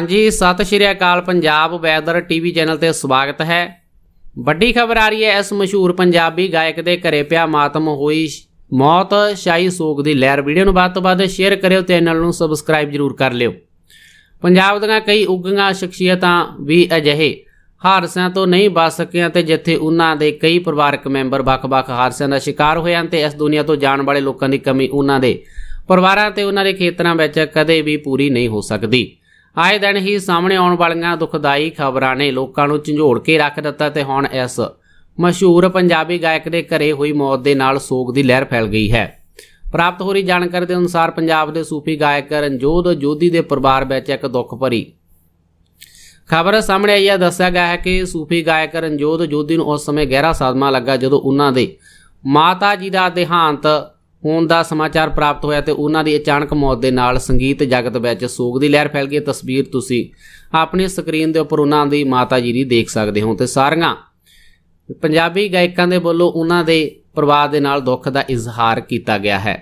ਹਾਂਜੀ ਸਤਿ ਸ਼੍ਰੀ ਅਕਾਲ ਪੰਜਾਬ ਵੈਦਰ ਟੀਵੀ ਚੈਨਲ ਤੇ ਸਵਾਗਤ ਹੈ ਵੱਡੀ ਖਬਰ ਆ ਰਹੀ ਹੈ ਇਸ ਮਸ਼ਹੂਰ ਪੰਜਾਬੀ ਗਾਇਕ ਦੇ ਘਰੇ ਪਿਆ ਮਾਤਮ ਹੋਈ ਮੌਤ ਸ਼ਾਹੀ ਸੋਗ ਦੀ ਲਹਿਰ ਵੀਡੀਓ ਨੂੰ ਬਾਅਦ ਤੋਂ ਬਾਅਦ ਸ਼ੇਅਰ ਕਰਿਓ ਚੈਨਲ ਨੂੰ ਸਬਸਕ੍ਰਾਈਬ ਜ਼ਰੂਰ ਕਰ ਲਿਓ ਪੰਜਾਬ ਦੀਆਂ ਕਈ ਉੱਗੀਆਂ ਸ਼ਖਸੀਅਤਾਂ ਵੀ ਅਜਿਹੇ ਹਾਦਸਿਆਂ ਤੋਂ ਨਹੀਂ ਬਚ ਸਕੀਆਂ ਤੇ ਜਿੱਥੇ ਉਹਨਾਂ ਦੇ ਕਈ ਪਰਿਵਾਰਕ ਮੈਂਬਰ ਵੱਖ-ਵੱਖ ਹਾਦਸਿਆਂ ਦਾ ਸ਼ਿਕਾਰ ਹੋਏ ਹਨ ਤੇ ਇਸ ਦੁਨੀਆ ਤੋਂ ਜਾਣ ਵਾਲੇ ਲੋਕਾਂ ਦੀ ਕਮੀ ਉਹਨਾਂ ਦੇ ਪਰਿਵਾਰਾਂ ਤੇ ਉਹਨਾਂ ਦੇ ਖੇਤਰਾਂ ਵਿੱਚ ਕਦੇ ਵੀ ਪੂਰੀ ਨਹੀਂ ਹੋ ਸਕਦੀ ਆਏ ਦਿਨ ਹੀ ਸਾਹਮਣੇ ਆਉਣ ਵਾਲੀਆਂ ਦੁਖਦਾਈ ਖਬਰਾਂ ਨੇ ਲੋਕਾਂ ਨੂੰ ਝੰਜੋੜ ਕੇ ਰੱਖ ਦਿੱਤਾ ਤੇ ਹੁਣ ਇਸ ਮਸ਼ਹੂਰ ਪੰਜਾਬੀ ਗਾਇਕ ਦੇ ਘਰੇ ਹੋਈ ਮੌਤ ਦੇ ਨਾਲ ਸੋਗ ਦੀ ਲਹਿਰ ਫੈਲ ਗਈ ਹੈ ਪ੍ਰਾਪਤ ਹੋ ਰਹੀ ਜਾਣਕਾਰੀ ਦੇ ਅਨੁਸਾਰ ਪੰਜਾਬ ਦੇ ਸੂਫੀ ਗਾਇਕ ਰਣਜੋਧ ਜੋਧੀ ਦੇ ਪਰਿਵਾਰ ਵਿੱਚ ਇੱਕ ਦੁੱਖ ਭਰੀ ਖਬਰ ਸਾਹਮਣੇ ਆਈ ਹੈ ਦੱਸਿਆ ਗਿਆ ਹੈ ਕਿ ਸੂਫੀ ਗਾਇਕ ਰਣਜੋਧ ਜੋਧੀ ਨੂੰ ਉਸ ਸਮੇਂ ਗਹਿਰਾ ਸਦਮਾ ਲੱਗਾ ਜਦੋਂ ਉਹਨਾਂ ਦੇ ਮਾਤਾ ਜੀ ਦਾ ਦੇਹਾਂਤ ਹੋਣ ਦਾ ਸਮਾਚਾਰ ਪ੍ਰਾਪਤ ਹੋਇਆ ਤੇ ਉਹਨਾਂ ਦੀ ਅਚਾਨਕ ਮੌਤ ਦੇ ਨਾਲ ਸੰਗੀਤ ਜਗਤ ਵਿੱਚ ਸੋਗ ਦੀ ਲਹਿਰ ਫੈਲ ਗਈ ਤਸਵੀਰ ਤੁਸੀਂ ਆਪਣੀ ਸਕਰੀਨ ਦੇ ਉੱਪਰ ਉਹਨਾਂ ਦੀ ਮਾਤਾ ਜੀ ਦੀ ਦੇਖ ਸਕਦੇ ਹੋ ਤੇ ਸਾਰੀਆਂ ਪੰਜਾਬੀ ਗਾਇਕਾਂ ਦੇ ਵੱਲੋਂ ਉਹਨਾਂ ਦੇ ਪਰਿਵਾਰ ਦੇ ਨਾਲ ਦੁੱਖ ਦਾ ਇਜ਼ਹਾਰ ਕੀਤਾ ਗਿਆ ਹੈ